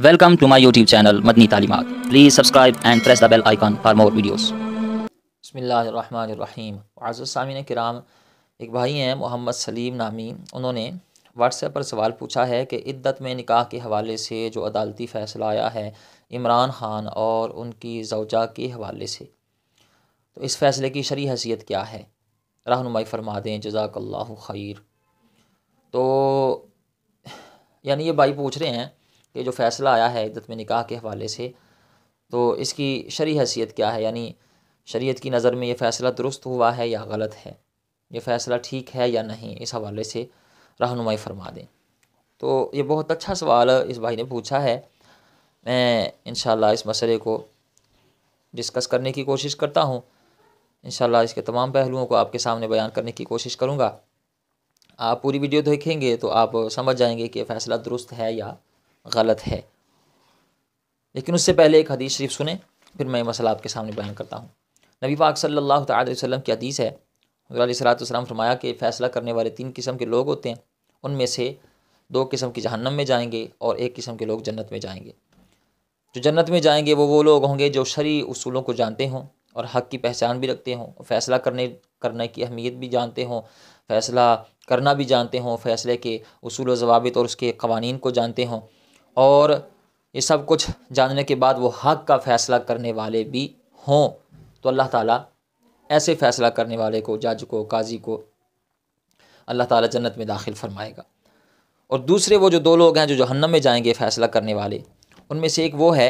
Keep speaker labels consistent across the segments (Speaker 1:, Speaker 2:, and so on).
Speaker 1: Welcome to my YouTube channel Madani Taleemat please subscribe and press the bell icon for more videos. बसमीम आज़ सामिन कराम एक भाई हैं मोहम्मद सलीम नामी उन्होंने व्हाट्सएप पर सवाल पूछा है कि इद्दत में निकाह के हवाले से जो अदालती फ़ैसला आया है इमरान खान और उनकी जवजा के हवाले से तो इस फ़ैसले की शरी हैसियत क्या है रहनुमाई फरमा दें जजाकल्ला खैर तो यानी ये भाई पूछ रहे हैं ये जो फ़ैसला आया है इद्दत में निकाह के हवाले से तो इसकी शरी हैसियत क्या है यानी शरीयत की नज़र में ये फ़ैसला दुरुस्त हुआ है या गलत है ये फ़ैसला ठीक है या नहीं इस हवाले से रहनुमाई फरमा दें तो ये बहुत अच्छा सवाल इस भाई ने पूछा है मैं इन इस मसले को डिस्कस करने की कोशिश करता हूँ इन इसके तमाम पहलुओं को आपके सामने बयान करने की कोशिश करूँगा आप पूरी वीडियो देखेंगे तो आप समझ जाएंगे कि फ़ैसला दुरुस्त है या गलत है लेकिन उससे पहले एक हदीस शरीफ सुने फिर मैं मसला आपके सामने बयान करता हूँ नबी पाक सल्लल्लाहु अलैहि वसल्लम की हदीस है सलाम फरमाया कि फ़ैसला करने वाले तीन किस्म के लोग होते हैं उनमें से दो किस्म के जहन्नम में जाएंगे और एक किस्म के लोग जन्नत में जाएंगे जो जन्नत में जाएंगे वो वो लोग होंगे जो शरी उसूलों को जानते हों और हक़ की पहचान भी रखते हों फ़ैसला करने करने की अहमियत भी जानते हों फ़ैसला करना भी जानते हों फ़ैसले के असूल जवाब और उसके कवानीन को जानते हों और ये सब कुछ जानने के बाद वो हक का फ़ैसला करने वाले भी हों तो अल्लाह ताला ऐसे फ़ैसला करने वाले को जज को काजी को अल्लाह ताला जन्नत में दाखिल फरमाएगा और दूसरे वो जो दो लोग हैं जो जहन्नम में जाएंगे फ़ैसला करने वाले उनमें से एक वो है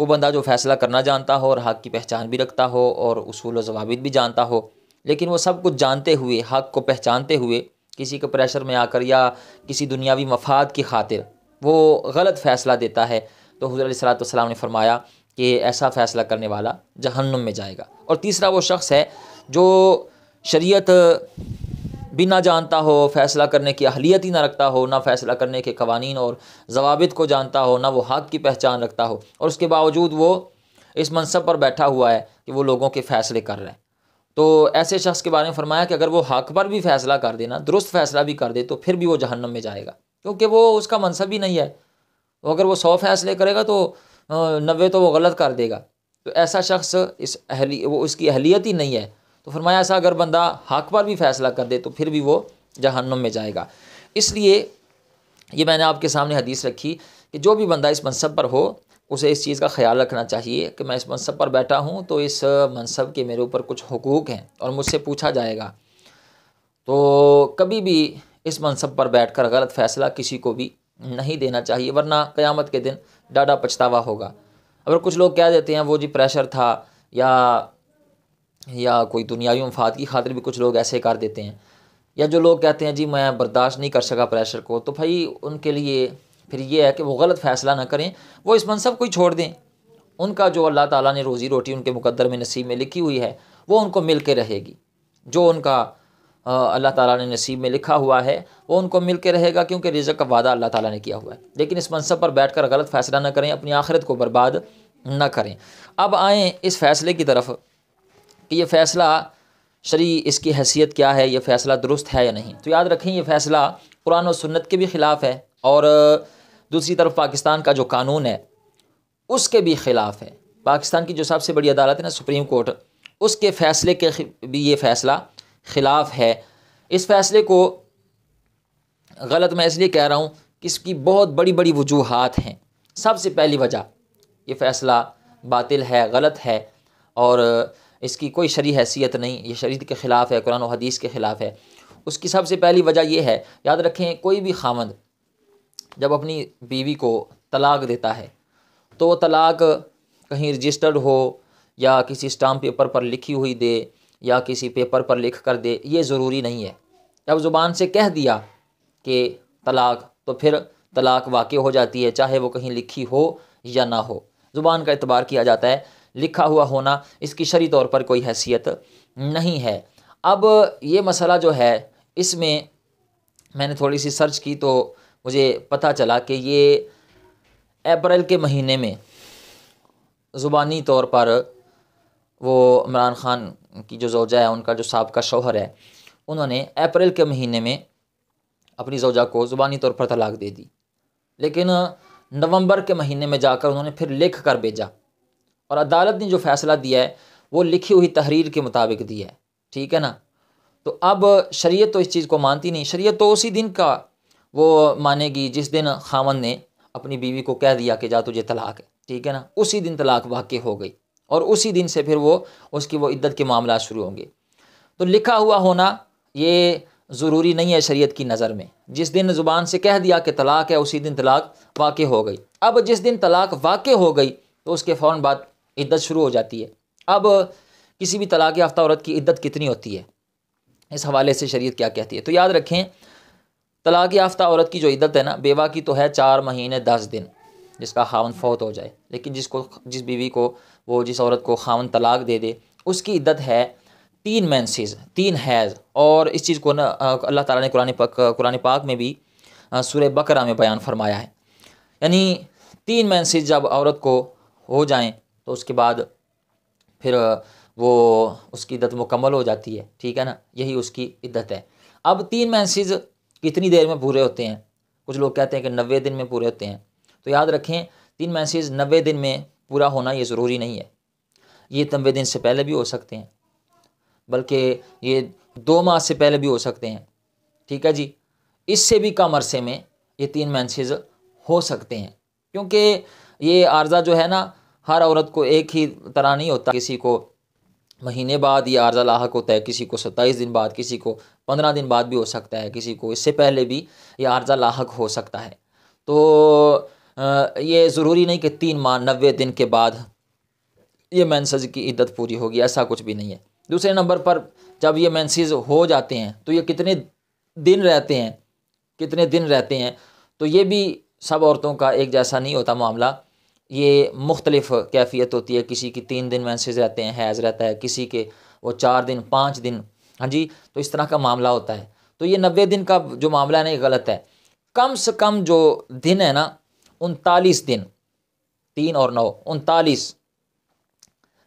Speaker 1: वो बंदा जो फ़ैसला करना जानता हो और हक़ की पहचान भी रखता हो और उसूल जवाबित भी जानता हो लेकिन वो सब कुछ जानते हुए हक़ को पहचानते हुए किसी के प्रेशर में आकर या किसी दुनियावी मफाद की खातिर वो गलत फ़ैसला देता है तो हजूर सलाम ने फरमाया कि ऐसा फ़ैसला करने वाला जहन्नुम में जाएगा और तीसरा वो शख्स है जो शरीयत ना जानता हो फ़ैसला करने की अहलियत ही ना रखता हो ना फ़ैसला करने के कवानीन और जवाबित को जानता हो ना वो हक़ की पहचान रखता हो और उसके बावजूद वो इस मनसब पर बैठा हुआ है कि वो लोगों के फ़ैसले कर रहे हैं तो ऐसे शख्स के बारे में फरमाया कि अगर वो हक़ पर भी फ़ैसला कर देना दुरुस्त फ़ैसला भी कर दे तो फिर भी वो जहन्नम में जाएगा क्योंकि वो उसका मनसब ही नहीं है तो अगर वो सौ फैसले करेगा तो नबे तो वो गलत कर देगा तो ऐसा शख्स इस अहली वो उसकी अहलियत ही नहीं है तो फरमाया ऐसा अगर बंदा हक पर भी फैसला कर दे तो फिर भी वो जहन्नम में जाएगा इसलिए ये मैंने आपके सामने हदीस रखी कि जो भी बंदा इस मनसब पर हो उसे इस चीज़ का ख्याल रखना चाहिए कि मैं इस मनसब पर बैठा हूँ तो इस मनसब के मेरे ऊपर कुछ हकूक़ हैं और मुझसे पूछा जाएगा तो कभी भी इस मनसब पर बैठकर गलत फैसला किसी को भी नहीं देना चाहिए वरना क़यामत के दिन डाडा पछतावा होगा अगर कुछ लोग कह देते हैं वो जी प्रेशर था या या कोई दुनियावी मफाद की खातिर भी कुछ लोग ऐसे कर देते हैं या जो लोग कहते हैं जी मैं बर्दाश्त नहीं कर सका प्रेशर को तो भाई उनके लिए फिर ये है कि वो गलत फ़ैसला ना करें वो इस मनसब को ही छोड़ दें उनका जो अल्लाह ताला ने रोज़ी रोटी उनके मुकद्दर में नसीब में लिखी हुई है वो उनको मिल के रहेगी जो उनका अल्लाह ताला ने नसीब में लिखा हुआ है वो उनको मिल के रहेगा क्योंकि रिज़क का वादा अल्लाह ताला ने किया हुआ है लेकिन इस मनसब पर बैठ कर गलत फ़ैसला ना करें अपनी आखिरत को बर्बाद ना करें अब आएँ इस फ़ैसले की तरफ कि ये फ़ैसला शरी इसकी हैसियत क्या है यह फ़ैसला दुरुस्त है या नहीं तो याद रखें यह फ़ैसला कुरान और सुन्नत के भी ख़िलाफ़ है और दूसरी तरफ पाकिस्तान का जो कानून है उसके भी ख़िलाफ़ है पाकिस्तान की जो सबसे बड़ी अदालत है ना सुप्रीम कोर्ट उसके फ़ैसले के भी ये फ़ैसला ख़िलाफ़ है इस फ़ैसले को गलत मैं इसलिए कह रहा हूँ कि इसकी बहुत बड़ी बड़ी वजूहत हैं सबसे पहली वजह ये फ़ैसला बातिल है गलत है और इसकी कोई शरी हैसियत नहीं ये शरीत के ख़िलाफ़ है कुरान हदीस के ख़िलाफ़ है उसकी सबसे पहली वजह यह है याद रखें कोई भी खामंद जब अपनी बीवी को तलाक देता है तो वो तलाक कहीं रजिस्टर्ड हो या किसी स्टाम्प पेपर पर लिखी हुई दे या किसी पेपर पर लिख कर दे ये ज़रूरी नहीं है जब ज़ुबान से कह दिया कि तलाक तो फिर तलाक वाक़ हो जाती है चाहे वो कहीं लिखी हो या ना हो ज़ुबान का इतबार किया जाता है लिखा हुआ होना इसकी शरी तौर पर कोई हैसियत नहीं है अब ये मसला जो है इसमें मैंने थोड़ी सी सर्च की तो मुझे पता चला कि ये अप्रैल के महीने में ज़ुबानी तौर पर वो इमरान ख़ान की जो जोजा है उनका जो सबका शोहर है उन्होंने अप्रैल के महीने में अपनी जोजा को ज़ुबानी तौर पर तलाक दे दी लेकिन नवंबर के महीने में जाकर उन्होंने फिर लिख कर भेजा और अदालत ने जो फ़ैसला दिया है वो लिखी हुई तहरीर के मुताबिक दिया है ठीक है ना तो अब शरीय तो इस चीज़ को मानती नहीं शरीय तो उसी दिन का वो मानेगी जिस दिन खामन ने अपनी बीवी को कह दिया कि जा तुझे तलाक है ठीक है ना उसी दिन तलाक वाक़ हो गई और उसी दिन से फिर वो उसकी वो इद्दत के मामला शुरू होंगे तो लिखा हुआ होना ये ज़रूरी नहीं है शरीयत की नज़र में जिस दिन ज़ुबान से कह दिया कि तलाक़ है उसी दिन तलाक वाक़ हो गई अब जिस दिन तलाक वाक़ हो गई तो उसके फ़ौर बाद इद्दत शुरू हो जाती है अब किसी भी तलाक़ याफ्ता औरत की इद्दत कितनी होती है इस हवाले से शरीयत क्या कहती है तो याद रखें तलाक़ याफ्ता औरत की जो इद्दत है ना बेवा की तो है चार महीने दस दिन जिसका खावन फौत हो जाए लेकिन जिसको जिस बीवी को वो जिस औरत को खावन तलाक दे दे उसकी इद्दत है तीन मैंसेज तीन हैज़ और इस चीज़ को ना अल्लाह ताला ने कुरान पाक कुरान पाक में भी सूर्य बकरा में बयान फरमाया है यानी तीन मैंसेज जब औरत को हो जाएं तो उसके बाद फिर वो उसकी इद्दत मुकम्मल हो जाती है ठीक है ना यही उसकी इद्दत है अब तीन मैंसेज कितनी देर में पूरे होते हैं कुछ लोग कहते हैं कि नबे दिन में पूरे होते हैं तो याद रखें तीन मैसेज नब्बे दिन में पूरा होना ये ज़रूरी नहीं है ये नब्बे दिन से पहले भी हो सकते हैं बल्कि ये दो माह से पहले भी हो सकते हैं ठीक है जी इससे भी कम अरसे में ये तीन मैसेज हो सकते हैं क्योंकि ये आर्ज़ा जो है ना हर औरत को एक ही तरह नहीं होता किसी को महीने बाद ये आर्जा लाक होता है किसी को सत्ताईस दिन बाद किसी को पंद्रह दिन बाद भी हो सकता है किसी को इससे पहले भी ये आर्जा लाक हो सकता है तो ये ज़रूरी नहीं कि तीन माह नबे दिन के बाद ये मैंसज की इद्दत पूरी होगी ऐसा कुछ भी नहीं है दूसरे नंबर पर जब ये मैंसेज हो जाते हैं तो ये कितने दिन रहते हैं कितने दिन रहते हैं तो ये भी सब औरतों का एक जैसा नहीं होता मामला ये मुख्तलिफ कैफियत होती है किसी की तीन दिन मैंसेज रहते हैं हैज़ रहता है किसी के वो चार दिन पाँच दिन हाँ जी तो इस तरह का मामला होता है तो ये नबे दिन का जो मामला है ना ये गलत है कम से कम जो दिन है ना उनतालीस दिन तीन और नौ उनतालीस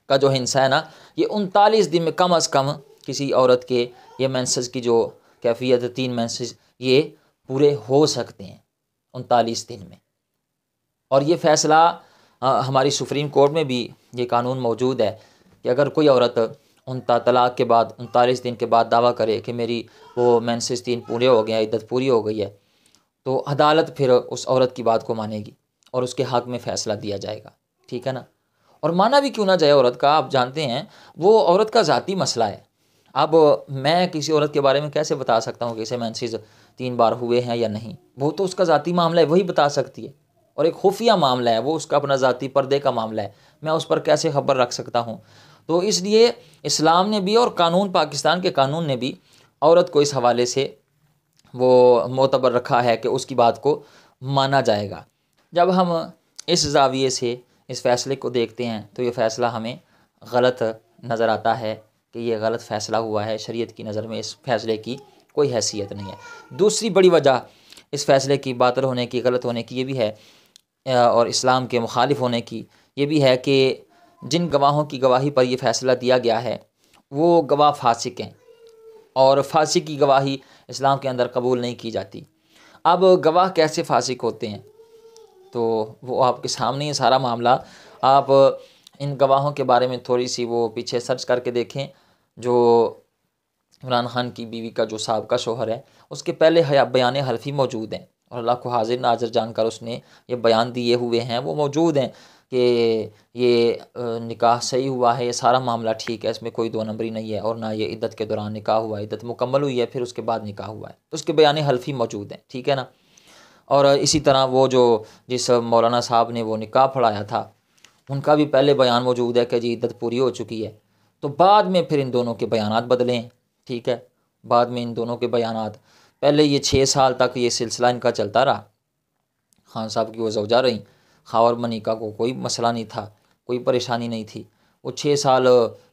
Speaker 1: का जो हिंसा है ना ये उनतालीस दिन में कम अज़ कम किसी औरत के ये मैंसेज की जो कैफियत है तीन मैंसेज ये पूरे हो सकते हैं उनतालीस दिन में और ये फ़ैसला हमारी सुप्रीम कोर्ट में भी ये कानून मौजूद है कि अगर कोई औरत उनता तलाक के बाद उनतालीस दिन के बाद दावा करे कि मेरी वो मैंसेज तीन पूरे हो गए हैं इद्दत पूरी हो गई है तो अदालत फिर उस औरत की बात को मानेगी और उसके हक़ में फ़ैसला दिया जाएगा ठीक है ना और माना भी क्यों ना जाए औरत का आप जानते हैं वो औरत का ज़ाती मसला है अब मैं किसी औरत के बारे में कैसे बता सकता हूँ कि इसे तीन बार हुए हैं या नहीं वो तो उसका ज़ाती मामला है वही बता सकती है और एक खुफिया मामला है वो उसका अपना ज़ाती पर्दे का मामला है मैं उस पर कैसे खबर रख सकता हूँ तो इसलिए इस्लाम ने भी और कानून पाकिस्तान के कानून ने भी औरत को इस हवाले से वो मोतबर रखा है कि उसकी बात को माना जाएगा जब हम इस जाविये से इस फ़ैसले को देखते हैं तो ये फ़ैसला हमें गलत नज़र आता है कि ये गलत फ़ैसला हुआ है शरीयत की नज़र में इस फ़ैसले की कोई हैसियत नहीं है दूसरी बड़ी वजह इस फ़ैसले की बातल होने की गलत होने की ये भी है और इस्लाम के मुखालिफ होने की ये भी है कि जिन गवाहों की गवाही पर यह फ़ैसला दिया गया है वो गवाह फासिक हैं और फांसी की गवाही इस्लाम के अंदर कबूल नहीं की जाती अब गवाह कैसे फासिक होते हैं तो वो आपके सामने ही सारा मामला आप इन गवाहों के बारे में थोड़ी सी वो पीछे सर्च करके देखें जो इमरान खान की बीवी का जो साहब का शोहर है उसके पहले बयान हल्फी मौजूद हैं और अल्लाह को हाजिर नाजर जानकर उसने ये बयान दिए हुए हैं वो मौजूद हैं कि ये निकाह सही हुआ है ये सारा मामला ठीक है इसमें कोई दो नंबरी नहीं है और ना ये इद्दत के दौरान निकाह हुआ है इद्दत मुकम्मल हुई है फिर उसके बाद निकाह हुआ है तो उसके बयान हल्फी मौजूद हैं ठीक है ना और इसी तरह वो जो जिस मौलाना साहब ने वो निकाह पढ़ाया था उनका भी पहले बयान मौजूद है कि जी इद्दत पूरी हो चुकी है तो बाद में फिर इन दोनों के बयान बदले हैं ठीक है बाद में इन दोनों के बयान पहले ये छः साल तक ये सिलसिला इनका चलता रहा खान साहब की वो जवजा रहीं खावर मनिका को कोई मसला नहीं था कोई परेशानी नहीं थी वो छः साल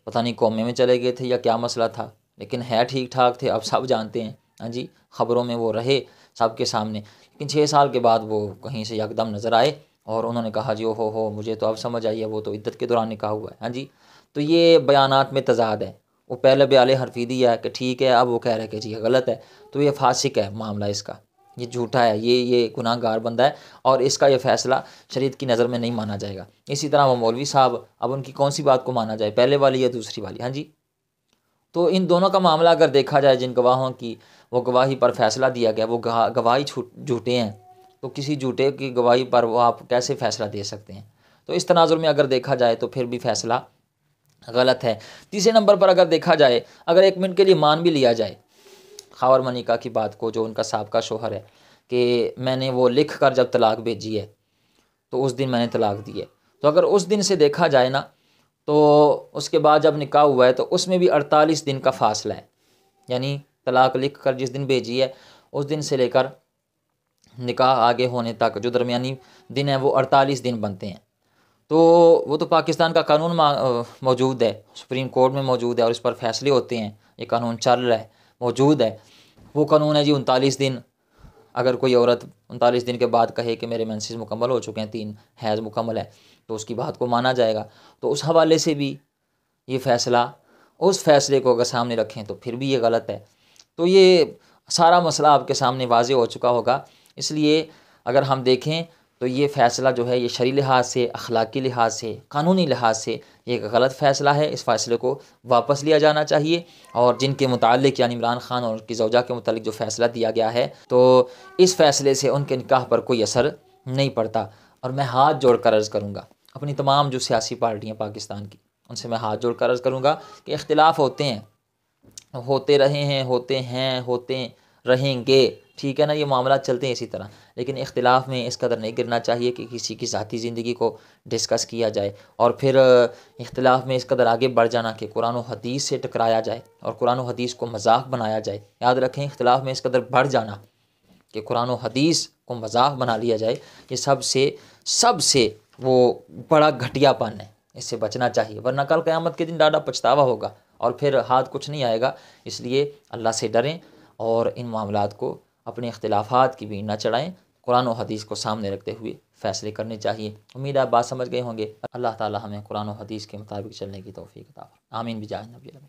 Speaker 1: पता नहीं कौमे में चले गए थे या क्या मसला था लेकिन है ठीक ठाक थे अब सब जानते हैं हाँ जी खबरों में वो रहे सबके सामने लेकिन छः साल के बाद वो कहीं से यकदम नज़र आए और उन्होंने कहा जी हो हो मुझे तो अब समझ आई है वो तो इद्दत के दौरान निका हुआ है हाँ जी तो ये बयान में तजाद है वो पहले बयाल हरफी दिया है कि ठीक है अब वो कह रहे हैं कि जी गलत है तो ये फासिक है मामला इसका ये झूठा है ये ये गुनाहगार बंदा है और इसका ये फैसला शरीयत की नज़र में नहीं माना जाएगा इसी तरह वो मौलवी साहब अब उनकी कौन सी बात को माना जाए पहले वाली या दूसरी वाली हाँ जी तो इन दोनों का मामला अगर देखा जाए जिन गवाहों की वो गवाही पर फैसला दिया गया वो गवाही झूठे हैं तो किसी झूठे की गवाही पर वो आप कैसे फैसला दे सकते हैं तो इस तनाजुर में अगर देखा जाए तो फिर भी फैसला गलत है तीसरे नंबर पर अगर देखा जाए अगर एक मिनट के लिए मान भी लिया जाए खावर मनिका की बात को जो उनका सबका शोहर है कि मैंने वो लिख कर जब तलाक भेजी है तो उस दिन मैंने तलाक दी है तो अगर उस दिन से देखा जाए ना तो उसके बाद जब निकाह हुआ है तो उसमें भी अड़तालीस दिन का फासला है यानी तलाक लिख कर जिस दिन भेजी है उस दिन से लेकर निकाह आगे होने तक जो दरमिया दिन है वो अड़तालीस दिन बनते हैं तो वो तो पाकिस्तान का कानून मौजूद है सुप्रीम कोर्ट में मौजूद है और इस पर फैसले होते हैं ये कानून चल रहा है मौजूद है वो कानून है जी उनतालीस दिन अगर कोई औरत उनतालीस दिन के बाद कहे कि मेरे मैंसेज मुकम्मल हो चुके हैं तीन हैज़ मुकम्मल है तो उसकी बात को माना जाएगा तो उस हवाले से भी ये फ़ैसला उस फैसले को अगर सामने रखें तो फिर भी ये गलत है तो ये सारा मसला आपके सामने वाज हो चुका होगा इसलिए अगर हम देखें तो ये फ़ैसला जो है ये शरी लिहाज से अखलाक़ी लिहाज से कानूनी लिहाज से ये एक गलत फ़ैसला है इस फ़ैसले को वापस लिया जाना चाहिए और जिनके मुतल यानी इमरान खान और उनकी जवजा के मतलब जो फ़ैसला दिया गया है तो इस फ़ैसले से उनके निकाह पर कोई असर नहीं पड़ता और मैं हाथ जोड़ कर अर्ज़ करूँगा अपनी तमाम जो सियासी पार्टियाँ पाकिस्तान की उनसे मैं हाथ जोड़ कर अर्ज़ करूँगा कि इख्तलाफ होते हैं होते रहे हैं होते हैं होते रहेंगे ठीक है ना ये मामला चलते हैं इसी तरह लेकिन इख्तलाफ में इस कदर नहीं गिरना चाहिए कि किसी की ज़ाती ज़िंदगी को डिस्कस किया जाए और फिर इख्तलाफ में इस कदर आगे बढ़ जाना कि कुरान हदीस से टकराया जाए और कुरान हदीस को मजाक बनाया जाए याद रखें इख्तलाफ में इस कदर बढ़ जाना कि कुरान हदीस को मजाक बना लिया जाए ये सबसे सबसे वो बड़ा घटियापन है इससे बचना चाहिए वरना कल क़्यामत के दिन डाडा पछतावा होगा और फिर हाथ कुछ नहीं आएगा इसलिए अल्लाह से डरें और इन मामला को अपने अख्तिलाफ़ात की भी ना चढ़ाएँ कुरान और हदीस को सामने रखते हुए फ़ैसले करने चाहिए उम्मीद आप बात समझ गए होंगे अल्लाह ताला हमें कुरान और हदीस के मुताबिक चलने की तोफ़ी किताब आमीन बिजाज नबी